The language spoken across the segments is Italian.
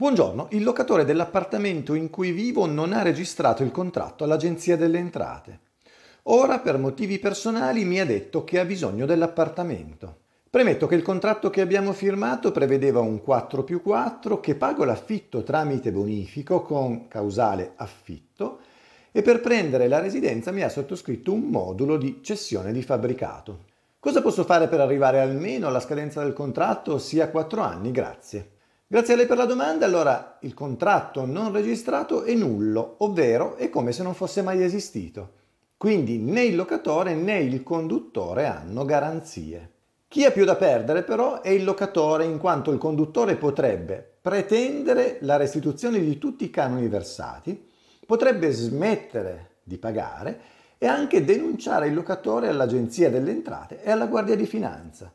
Buongiorno, il locatore dell'appartamento in cui vivo non ha registrato il contratto all'Agenzia delle Entrate. Ora, per motivi personali, mi ha detto che ha bisogno dell'appartamento. Premetto che il contratto che abbiamo firmato prevedeva un 4 più 4 che pago l'affitto tramite bonifico con causale affitto e per prendere la residenza mi ha sottoscritto un modulo di cessione di fabbricato. Cosa posso fare per arrivare almeno alla scadenza del contratto, ossia 4 anni? Grazie. Grazie a lei per la domanda. Allora, il contratto non registrato è nullo, ovvero è come se non fosse mai esistito. Quindi né il locatore né il conduttore hanno garanzie. Chi ha più da perdere però è il locatore in quanto il conduttore potrebbe pretendere la restituzione di tutti i canoni versati, potrebbe smettere di pagare e anche denunciare il locatore all'Agenzia delle Entrate e alla Guardia di Finanza.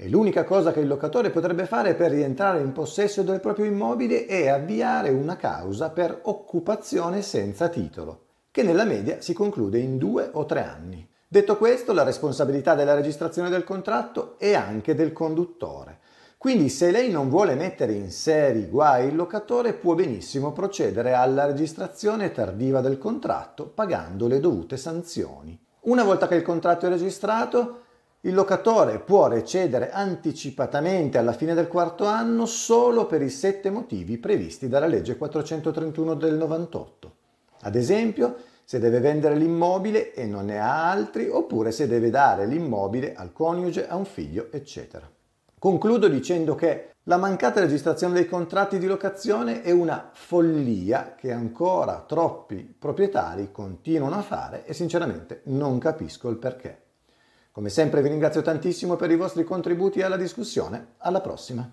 E l'unica cosa che il locatore potrebbe fare per rientrare in possesso del proprio immobile è avviare una causa per occupazione senza titolo, che nella media si conclude in due o tre anni. Detto questo, la responsabilità della registrazione del contratto è anche del conduttore. Quindi se lei non vuole mettere in seri guai il locatore può benissimo procedere alla registrazione tardiva del contratto pagando le dovute sanzioni. Una volta che il contratto è registrato, il locatore può recedere anticipatamente alla fine del quarto anno solo per i sette motivi previsti dalla legge 431 del 98. Ad esempio, se deve vendere l'immobile e non ne ha altri, oppure se deve dare l'immobile al coniuge, a un figlio, eccetera. Concludo dicendo che la mancata registrazione dei contratti di locazione è una follia che ancora troppi proprietari continuano a fare e sinceramente non capisco il perché. Come sempre vi ringrazio tantissimo per i vostri contributi alla discussione. Alla prossima!